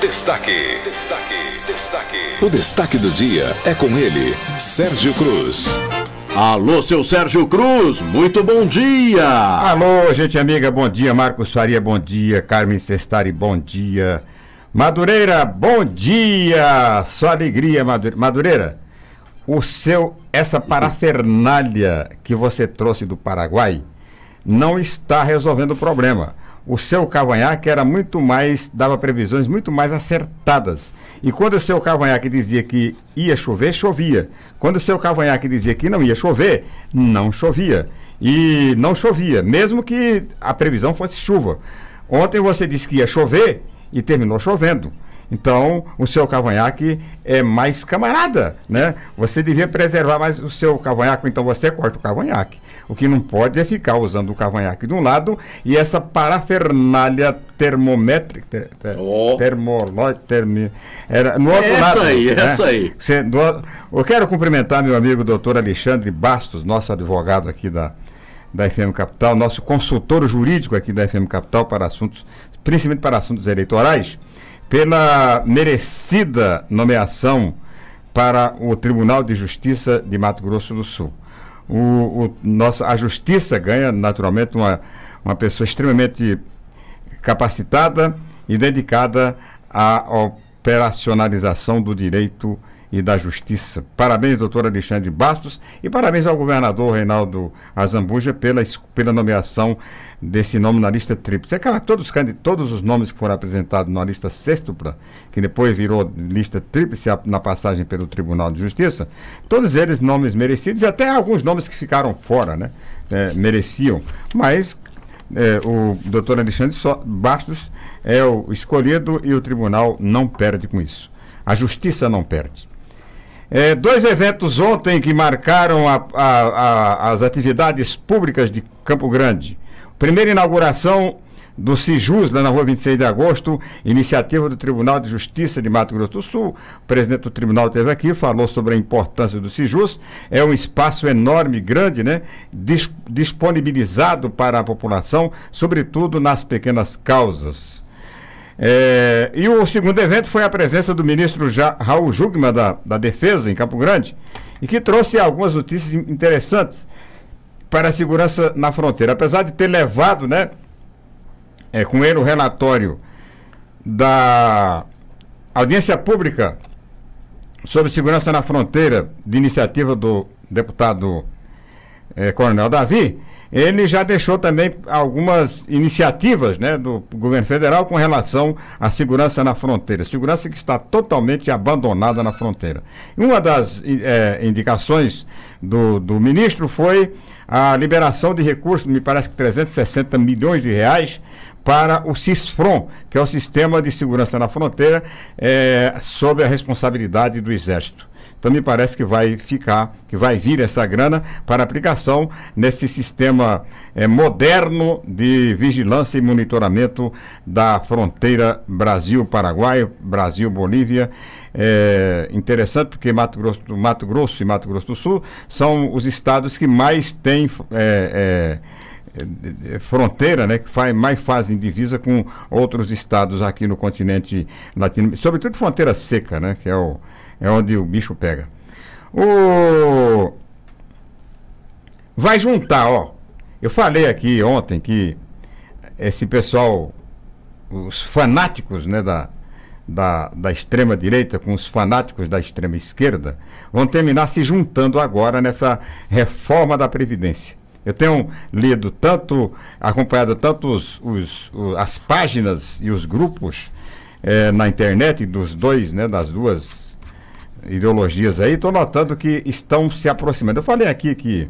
Destaque. Destaque. Destaque. O destaque do dia é com ele, Sérgio Cruz. Alô, seu Sérgio Cruz, muito bom dia! Alô, gente amiga, bom dia. Marcos Faria, bom dia. Carmen Sestari, bom dia. Madureira, bom dia! Só alegria, Madureira. Madureira, o seu, essa parafernália que você trouxe do Paraguai não está resolvendo o problema o seu Cavanhaque era muito mais, dava previsões muito mais acertadas. E quando o seu Cavanhaque dizia que ia chover, chovia. Quando o seu Cavanhaque dizia que não ia chover, não chovia. E não chovia, mesmo que a previsão fosse chuva. Ontem você disse que ia chover e terminou chovendo. Então, o seu cavanhaque é mais camarada, né? Você devia preservar mais o seu cavanhaque, então você corta o cavanhaque. O que não pode é ficar usando o cavanhaque de um lado e essa parafernália termométrica, ter, ter, oh. termi, era no outro essa lado. Aí, né? Essa aí, essa aí. eu quero cumprimentar meu amigo doutor Alexandre Bastos, nosso advogado aqui da, da FM Capital, nosso consultor jurídico aqui da FM Capital para assuntos, principalmente para assuntos eleitorais pela merecida nomeação para o Tribunal de Justiça de Mato Grosso do Sul. O, o, nossa, a justiça ganha, naturalmente, uma, uma pessoa extremamente capacitada e dedicada à operacionalização do direito e da Justiça. Parabéns, doutor Alexandre Bastos, e parabéns ao governador Reinaldo Azambuja pela, pela nomeação desse nome na lista tríplice. É claro, todos, todos os nomes que foram apresentados na lista sextupla, que depois virou lista tríplice na passagem pelo Tribunal de Justiça, todos eles nomes merecidos, e até alguns nomes que ficaram fora, né? É, mereciam, mas é, o doutor Alexandre Bastos é o escolhido e o tribunal não perde com isso. A justiça não perde. É, dois eventos ontem que marcaram a, a, a, as atividades públicas de Campo Grande. Primeira inauguração do Sijus, lá na rua 26 de agosto, iniciativa do Tribunal de Justiça de Mato Grosso do Sul. O presidente do tribunal esteve aqui, falou sobre a importância do Sijus. É um espaço enorme, grande, né? Dis disponibilizado para a população, sobretudo nas pequenas causas. É, e o segundo evento foi a presença do ministro ja, Raul Jugma, da, da Defesa em Campo Grande e que trouxe algumas notícias interessantes para a segurança na fronteira. Apesar de ter levado né, é, com ele o relatório da audiência pública sobre segurança na fronteira, de iniciativa do deputado é, Coronel Davi, ele já deixou também algumas iniciativas né, do governo federal com relação à segurança na fronteira. Segurança que está totalmente abandonada na fronteira. Uma das é, indicações do, do ministro foi a liberação de recursos, me parece que 360 milhões de reais, para o SISFRON, que é o Sistema de Segurança na Fronteira, é, sob a responsabilidade do Exército. Então me parece que vai ficar, que vai vir essa grana para aplicação nesse sistema é, moderno de vigilância e monitoramento da fronteira Brasil-Paraguai, Brasil-Bolívia. É interessante porque Mato Grosso, Mato Grosso e Mato Grosso do Sul são os estados que mais têm é, fronteira, né, que faz, mais fazem divisa com outros estados aqui no continente latino, sobretudo fronteira seca, né, que é o é onde o bicho pega. O... Vai juntar, ó. Eu falei aqui ontem que esse pessoal, os fanáticos né, da, da, da extrema-direita com os fanáticos da extrema-esquerda, vão terminar se juntando agora nessa reforma da Previdência. Eu tenho lido tanto, acompanhado tanto os, os, os as páginas e os grupos eh, na internet dos dois, né, das duas ideologias aí, estou notando que estão se aproximando. Eu falei aqui que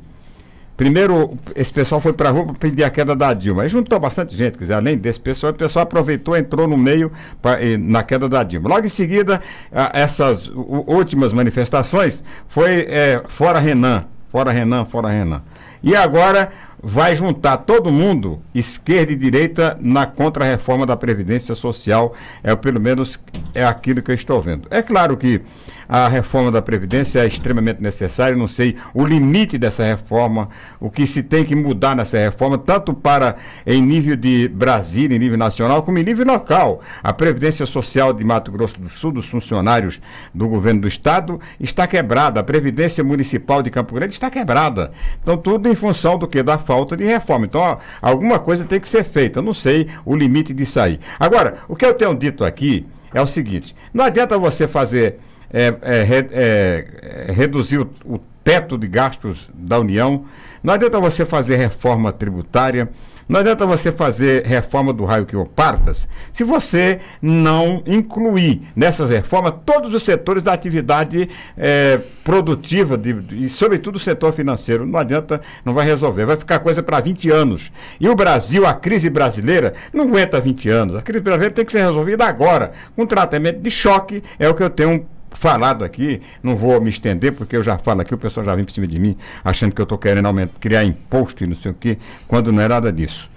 primeiro esse pessoal foi para a rua pedir a queda da Dilma. E juntou bastante gente, quer dizer, além desse pessoal, o pessoal aproveitou, entrou no meio pra, na queda da Dilma. Logo em seguida, a, essas últimas manifestações foi é, fora Renan, fora Renan, fora Renan. E agora vai juntar todo mundo, esquerda e direita, na contra-reforma da Previdência Social. É pelo menos é aquilo que eu estou vendo. É claro que a reforma da Previdência é extremamente necessária, não sei o limite dessa reforma, o que se tem que mudar nessa reforma, tanto para em nível de Brasília, em nível nacional, como em nível local. A Previdência Social de Mato Grosso do Sul, dos funcionários do governo do Estado, está quebrada. A Previdência Municipal de Campo Grande está quebrada. Então, tudo em função do que? Da falta de reforma. Então, ó, alguma coisa tem que ser feita. Eu não sei o limite disso aí. Agora, o que eu tenho dito aqui é o seguinte: não adianta você fazer é, é, é, é, reduzir o, o teto de gastos da União, não adianta você fazer reforma tributária, não adianta você fazer reforma do raio que pardas. se você não incluir nessas reformas todos os setores da atividade é, produtiva de, de, e, sobretudo, o setor financeiro. Não adianta, não vai resolver. Vai ficar coisa para 20 anos. E o Brasil, a crise brasileira, não aguenta 20 anos. A crise brasileira tem que ser resolvida agora. Com tratamento de choque, é o que eu tenho falado aqui, não vou me estender, porque eu já falo aqui, o pessoal já vem por cima de mim, achando que eu estou querendo aumentar, criar imposto e não sei o que. quando não é nada disso.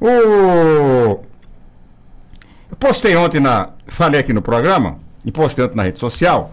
O... Eu postei ontem na. Falei aqui no programa, e postei ontem na rede social,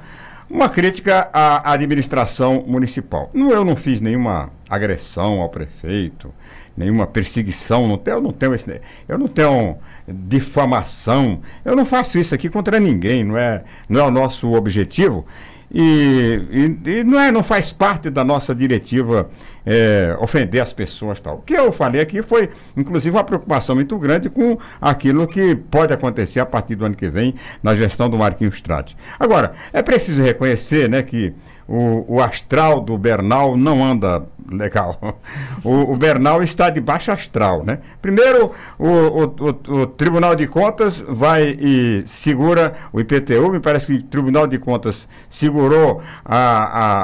uma crítica à administração municipal. Eu não fiz nenhuma agressão ao prefeito, nenhuma perseguição, não tenho, eu não tenho esse, eu não tenho difamação, eu não faço isso aqui contra ninguém, não é, não é o nosso objetivo e, e, e não, é, não faz parte da nossa diretiva é, ofender as pessoas tal. O que eu falei aqui foi, inclusive, uma preocupação muito grande com aquilo que pode acontecer a partir do ano que vem na gestão do Marquinhos Trate. Agora, é preciso reconhecer, né, que o, o astral do Bernal não anda legal. O, o, Bernal está de baixo astral, né? Primeiro, o, o, o, Tribunal de Contas vai e segura o IPTU, me parece que o Tribunal de Contas segurou a,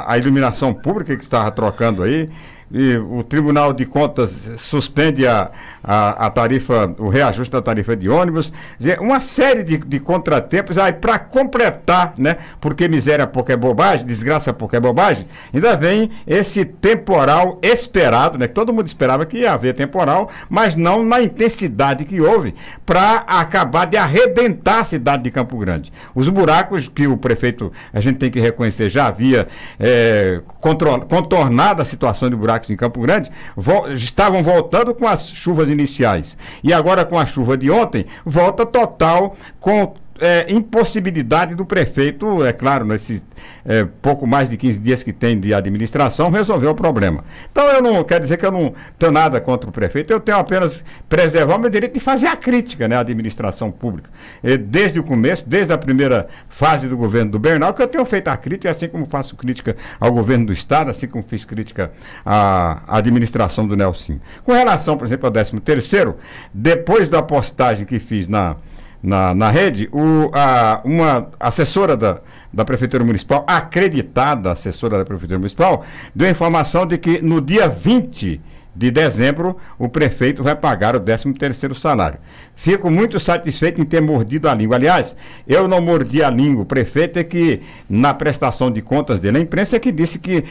a, a iluminação pública que estava trocando aí e o Tribunal de Contas suspende a, a, a, tarifa, o reajuste da tarifa de ônibus, uma série de, de contratempos aí para completar, né? Porque miséria porque é bobagem, desgraça porque é bobagem, ainda vem esse temporal esperado, né? Todo mundo esperava que ia haver temporal, mas não na intensidade que houve para acabar de arrebentar a cidade de Campo Grande. Os buracos que o prefeito, a gente tem que reconhecer, já havia é, contornado a situação de buracos em Campo Grande vo estavam voltando com as chuvas iniciais. E agora, com a chuva de ontem, volta total com é, impossibilidade do prefeito, é claro, nesses é, pouco mais de 15 dias que tem de administração, resolver o problema. Então eu não quero dizer que eu não tenho nada contra o prefeito, eu tenho apenas preservar o meu direito de fazer a crítica né, à administração pública. E é, desde o começo, desde a primeira fase do governo do Bernal, que eu tenho feito a crítica, assim como faço crítica ao governo do Estado, assim como fiz crítica à administração do Nelson. Com relação, por exemplo, ao 13 terceiro, depois da postagem que fiz na na, na rede, o, a, uma assessora da, da Prefeitura Municipal, acreditada assessora da Prefeitura Municipal, deu informação de que no dia 20 de dezembro, o prefeito vai pagar o 13º salário. Fico muito satisfeito em ter mordido a língua. Aliás, eu não mordi a língua. O prefeito é que, na prestação de contas dele, a imprensa é que disse que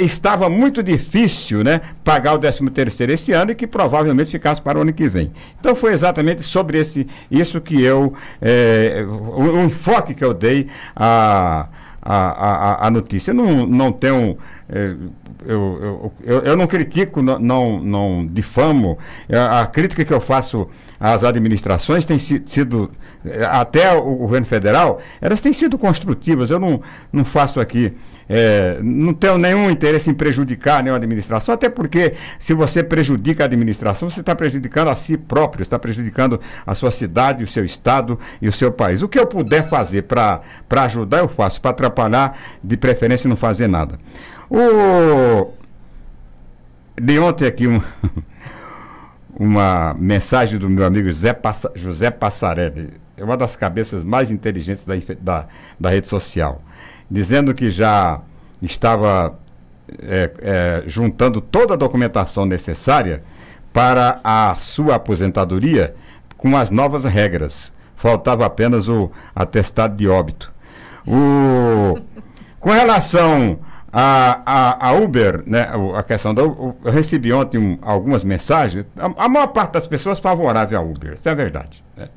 estava muito difícil né, pagar o 13º esse ano e que provavelmente ficasse para o ano que vem. Então foi exatamente sobre esse, isso que eu, é, o, o enfoque que eu dei a... A, a, a, notícia. Eu não, não tenho é, eu, eu, eu, não critico, não, não, não difamo. A, é, a crítica que eu faço às administrações tem sido, é, até o governo federal, elas têm sido construtivas. Eu não, não faço aqui, é, não tenho nenhum interesse em prejudicar nenhuma administração, até porque se você prejudica a administração, você está prejudicando a si próprio, está prejudicando a sua cidade, o seu estado e o seu país. O que eu puder fazer para ajudar, eu faço. Para atrapalhar, de preferência, não fazer nada. O... De ontem aqui um, uma mensagem do meu amigo José, Passa, José Passarelli, é uma das cabeças mais inteligentes da, da, da rede social, dizendo que já estava é, é, juntando toda a documentação necessária para a sua aposentadoria com as novas regras. Faltava apenas o atestado de óbito. O... Com relação a, a, a, Uber, né, a questão da Uber, eu recebi ontem algumas mensagens, a, a, maior parte das pessoas favorável à Uber, isso é verdade. Né?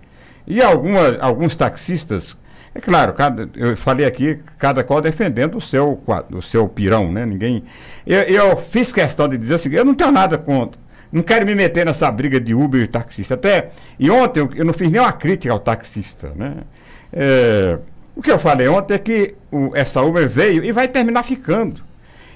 E alguma, alguns taxistas, é claro, cada, eu falei aqui, cada qual defendendo o seu, o seu pirão, né? Ninguém. Eu, eu fiz questão de dizer o seguinte, eu não tenho nada contra. Não quero me meter nessa briga de Uber e taxista. Até. E ontem eu, eu não fiz nenhuma crítica ao taxista, né? É, o que eu falei ontem é que o, essa Uber veio e vai terminar ficando.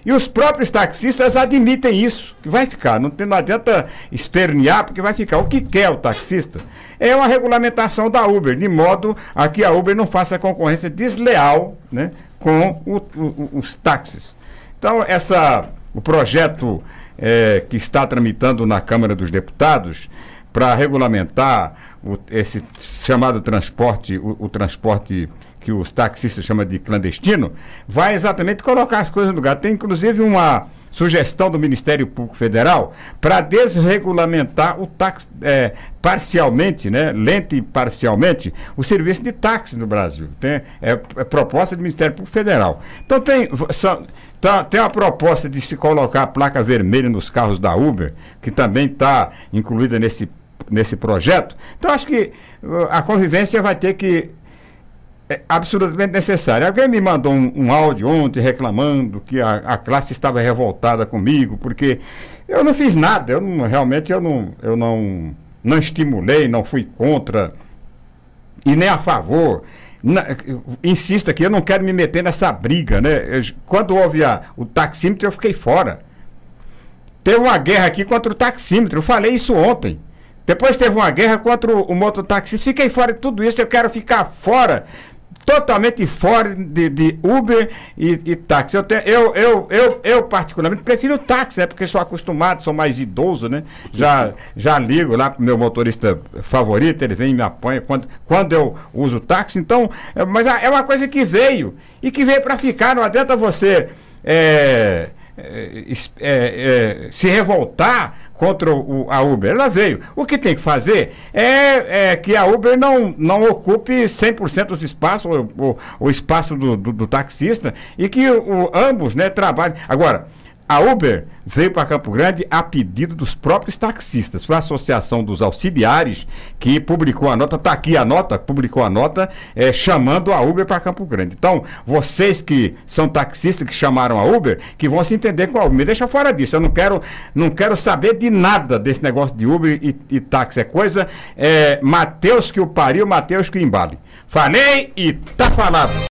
E os próprios taxistas admitem isso, que vai ficar. Não, tem, não adianta espernear, porque vai ficar. O que quer o taxista é uma regulamentação da Uber, de modo a que a Uber não faça concorrência desleal né, com o, o, os táxis. Então, essa, o projeto é, que está tramitando na Câmara dos Deputados para regulamentar esse chamado transporte, o, o, transporte que os taxistas chamam de clandestino, vai exatamente colocar as coisas no lugar. Tem inclusive uma sugestão do Ministério Público Federal para desregulamentar o táxi é, parcialmente, né, lente parcialmente, o serviço de táxi no Brasil. Tem, né? é, é proposta do Ministério Público Federal. Então tem, são, Tá, tem a proposta de se colocar a placa vermelha nos carros da Uber, que também está incluída nesse nesse projeto. Então, acho que uh, a convivência vai ter que. É absolutamente necessária. Alguém me mandou um, um áudio ontem reclamando que a, a classe estava revoltada comigo, porque eu não fiz nada, eu não, realmente eu não, eu não, não estimulei, não fui contra e nem a favor. Na, insisto aqui, eu não quero me meter nessa briga, né? Eu, quando houve a, o taxímetro, eu fiquei fora. Teve uma guerra aqui contra o taxímetro, eu falei isso ontem. Depois teve uma guerra contra o, o mototaxista. Fiquei fora de tudo isso. Eu quero ficar fora, totalmente fora de, de Uber e, e táxi. Eu, tenho, eu, eu, eu, eu, particularmente, prefiro táxi, né? Porque sou acostumado, sou mais idoso, né? Já, já ligo lá pro meu motorista favorito, ele vem e me apanha quando, quando eu uso táxi. Então, é, mas é, é uma coisa que veio. E que veio para ficar. Não adianta você. É, é, é, é se revoltar contra o, a Uber. Ela veio. O que tem que fazer é, é que a Uber não, não ocupe 100% dos espaços, o, o, o espaço do, do, do, taxista, e que o, ambos né, trabalhem. Agora. A Uber veio para Campo Grande a pedido dos próprios taxistas. Foi a Associação dos Auxiliares que publicou a nota, está aqui a nota, publicou a nota é, chamando a Uber para Campo Grande. Então, vocês que são taxistas que chamaram a Uber, que vão se entender com a Uber. Me deixa fora disso, eu não quero, não quero saber de nada desse negócio de Uber e, e táxi. É coisa, é, Mateus que o pariu, Mateus que o embale. Falei e tá falado.